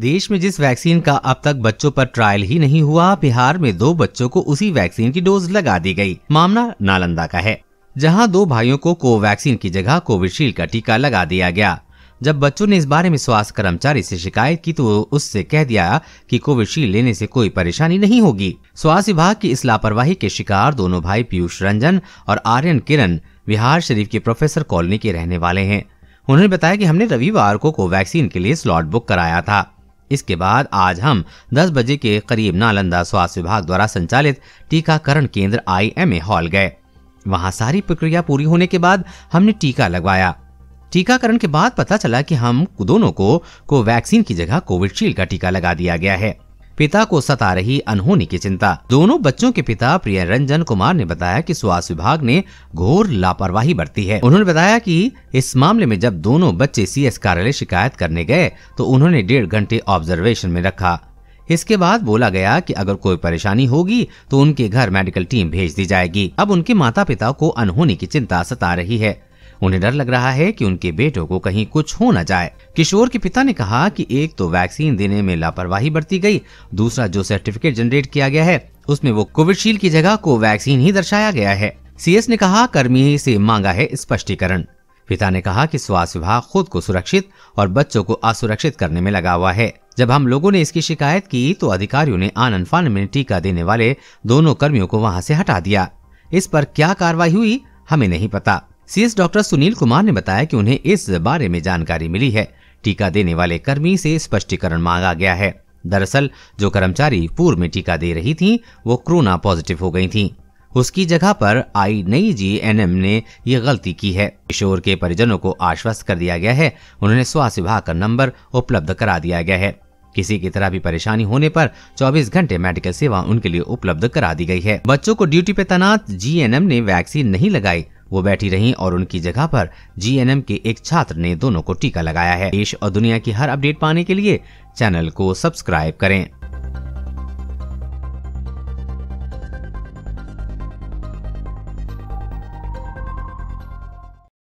देश में जिस वैक्सीन का अब तक बच्चों पर ट्रायल ही नहीं हुआ बिहार में दो बच्चों को उसी वैक्सीन की डोज लगा दी गई मामला नालंदा का है जहां दो भाइयों को कोवैक्सीन की जगह कोविशील्ड का टीका लगा दिया गया जब बच्चों ने इस बारे में स्वास्थ्य कर्मचारी से शिकायत की तो उससे कह दिया कि कोविशील्ड लेने से कोई परेशानी नहीं होगी स्वास्थ्य विभाग की इस लापरवाही के शिकार दोनों भाई पीयूष रंजन और आर्यन किरण बिहार शरीफ के प्रोफेसर कॉलोनी के रहने वाले हैं उन्होंने बताया कि हमने रविवार को कोवैक्सीन के लिए स्लॉट बुक कराया था इसके बाद आज हम 10 बजे के करीब नालंदा स्वास्थ्य विभाग द्वारा संचालित टीकाकरण केंद्र ए हॉल गए वहां सारी प्रक्रिया पूरी होने के बाद हमने टीका लगवाया टीकाकरण के बाद पता चला कि हम दोनों को कोवैक्सीन की जगह कोविडशील्ड का टीका लगा दिया गया है पिता को सता रही अनहोनी की चिंता दोनों बच्चों के पिता प्रिय रंजन कुमार ने बताया कि स्वास्थ्य विभाग ने घोर लापरवाही बरती है उन्होंने बताया कि इस मामले में जब दोनों बच्चे एस कार्यालय शिकायत करने गए तो उन्होंने डेढ़ घंटे ऑब्जर्वेशन में रखा इसके बाद बोला गया कि अगर कोई परेशानी होगी तो उनके घर मेडिकल टीम भेज दी जाएगी अब उनके माता पिता को अनहोनी की चिंता सता रही है उन्हें डर लग रहा है कि उनके बेटों को कहीं कुछ हो न जाए किशोर के पिता ने कहा कि एक तो वैक्सीन देने में लापरवाही बरती गई दूसरा जो सर्टिफिकेट जनरेट किया गया है उसमें वो कोविडशील्ड की जगह को वैक्सीन ही दर्शाया गया है सी ने कहा कर्मी से मांगा है स्पष्टीकरण पिता ने कहा कि स्वास्थ्य विभाग खुद को सुरक्षित और बच्चों को असुरक्षित करने में लगा हुआ है जब हम लोगों ने इसकी शिकायत की तो अधिकारियों ने आनंद फान में टीका देने वाले दोनों कर्मियों को वहाँ से हटा दिया इस पर क्या कार्रवाई हुई हमें नहीं पता सीएस डॉक्टर सुनील कुमार ने बताया कि उन्हें इस बारे में जानकारी मिली है टीका देने वाले कर्मी से स्पष्टीकरण मांगा गया है दरअसल जो कर्मचारी पूर्व में टीका दे रही थी वो कोरोना पॉजिटिव हो गई थी उसकी जगह पर आई नई जी एन एम ने ये गलती की है किशोर के परिजनों को आश्वस्त कर दिया गया है उन्होंने स्वास्थ्य विभाग का नंबर उपलब्ध करा दिया गया है किसी की तरह भी परेशानी होने पर 24 घंटे मेडिकल सेवा उनके लिए उपलब्ध करा दी गई है बच्चों को ड्यूटी पे तैनात जीएनएम ने वैक्सीन नहीं लगाई वो बैठी रहीं और उनकी जगह पर जीएनएम के एक छात्र ने दोनों को टीका लगाया है देश और दुनिया की हर अपडेट पाने के लिए चैनल को सब्सक्राइब करें